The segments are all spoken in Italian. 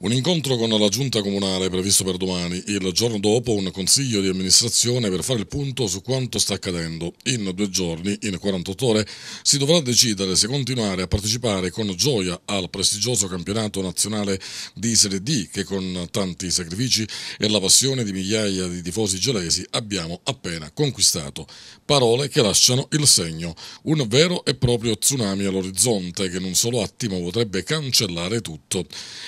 Un incontro con la giunta comunale previsto per domani, il giorno dopo un consiglio di amministrazione per fare il punto su quanto sta accadendo. In due giorni, in 48 ore, si dovrà decidere se continuare a partecipare con gioia al prestigioso campionato nazionale di Serie D che con tanti sacrifici e la passione di migliaia di tifosi gelesi abbiamo appena conquistato. Parole che lasciano il segno, un vero e proprio tsunami all'orizzonte che in un solo attimo potrebbe cancellare tutto.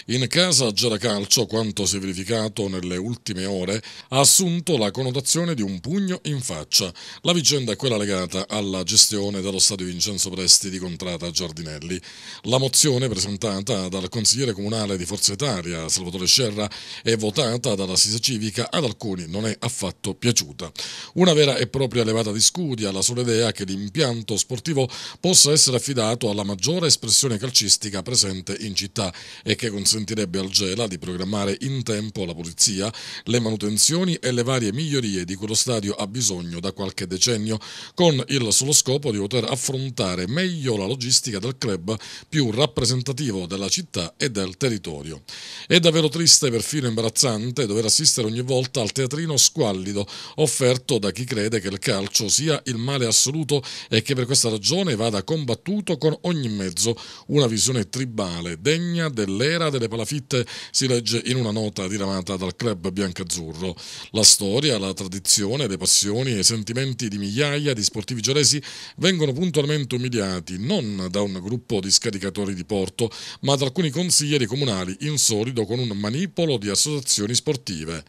In casa Rosa Geracalcio, quanto si è verificato nelle ultime ore, ha assunto la connotazione di un pugno in faccia. La vicenda è quella legata alla gestione dello stadio Vincenzo Presti di Contrata Giardinelli. La mozione presentata dal consigliere comunale di Forza Italia, Salvatore Scerra, e votata dalla Sisa Civica ad alcuni non è affatto piaciuta. Una vera e propria levata di scudi alla sola idea che l'impianto sportivo possa essere affidato alla maggiore espressione calcistica presente in città e che consentirebbe al Gela di programmare in tempo la pulizia, le manutenzioni e le varie migliorie di cui lo stadio ha bisogno da qualche decennio, con il solo scopo di poter affrontare meglio la logistica del club più rappresentativo della città e del territorio. È davvero triste e perfino imbarazzante dover assistere ogni volta al teatrino squallido offerto da chi crede che il calcio sia il male assoluto e che per questa ragione vada combattuto con ogni mezzo, una visione tribale degna dell'era delle palafitte Firenze, si legge in una nota diramata dal club biancazzurro. La storia, la tradizione, le passioni e i sentimenti di migliaia di sportivi gioresi vengono puntualmente umiliati non da un gruppo di scaricatori di porto, ma da alcuni consiglieri comunali in solido con un manipolo di associazioni sportive.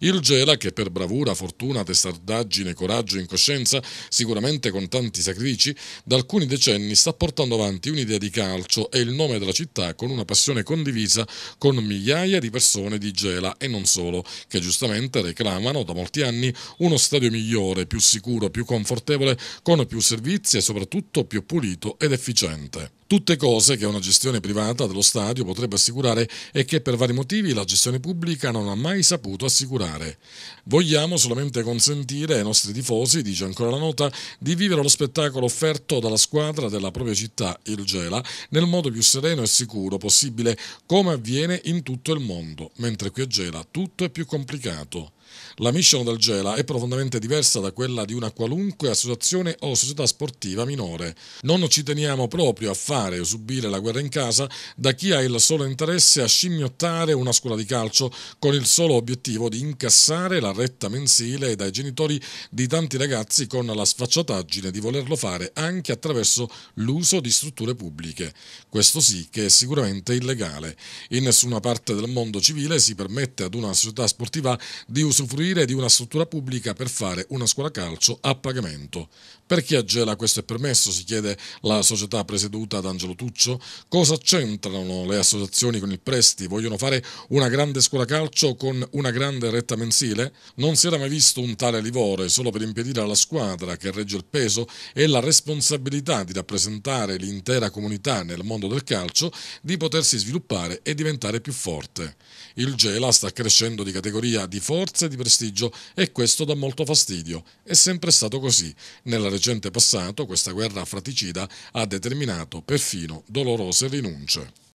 Il Gela, che per bravura, fortuna, testardaggine, coraggio e incoscienza, sicuramente con tanti sacrifici, da alcuni decenni sta portando avanti un'idea di calcio e il nome della città con una passione condivisa con migliaia di persone di Gela e non solo, che giustamente reclamano da molti anni uno stadio migliore, più sicuro, più confortevole, con più servizi e soprattutto più pulito ed efficiente. Tutte cose che una gestione privata dello stadio potrebbe assicurare e che per vari motivi la gestione pubblica non ha mai saputo assicurare. Vogliamo solamente consentire ai nostri tifosi, dice ancora la nota, di vivere lo spettacolo offerto dalla squadra della propria città, il Gela, nel modo più sereno e sicuro possibile, come avviene in tutto il mondo, mentre qui a Gela tutto è più complicato. La mission del Gela è profondamente diversa da quella di una qualunque associazione o società sportiva minore. Non ci teniamo proprio a fare o subire la guerra in casa da chi ha il solo interesse a scimmiottare una scuola di calcio con il solo obiettivo di incassare la retta mensile dai genitori di tanti ragazzi con la sfacciataggine di volerlo fare anche attraverso l'uso di strutture pubbliche. Questo sì che è sicuramente illegale. In nessuna parte del mondo civile si permette ad una società sportiva di usare usufruire di una struttura pubblica per fare una scuola calcio a pagamento. Perché a Gela questo è permesso? si chiede la società presieduta da Angelo Tuccio. Cosa c'entrano le associazioni con il Presti? Vogliono fare una grande scuola calcio con una grande retta mensile? Non si era mai visto un tale livore solo per impedire alla squadra che regge il peso e la responsabilità di rappresentare l'intera comunità nel mondo del calcio di potersi sviluppare e diventare più forte. Il Gela sta crescendo di categoria di forze di prestigio e questo dà molto fastidio. È sempre stato così. Nel recente passato questa guerra fraticida ha determinato perfino dolorose rinunce.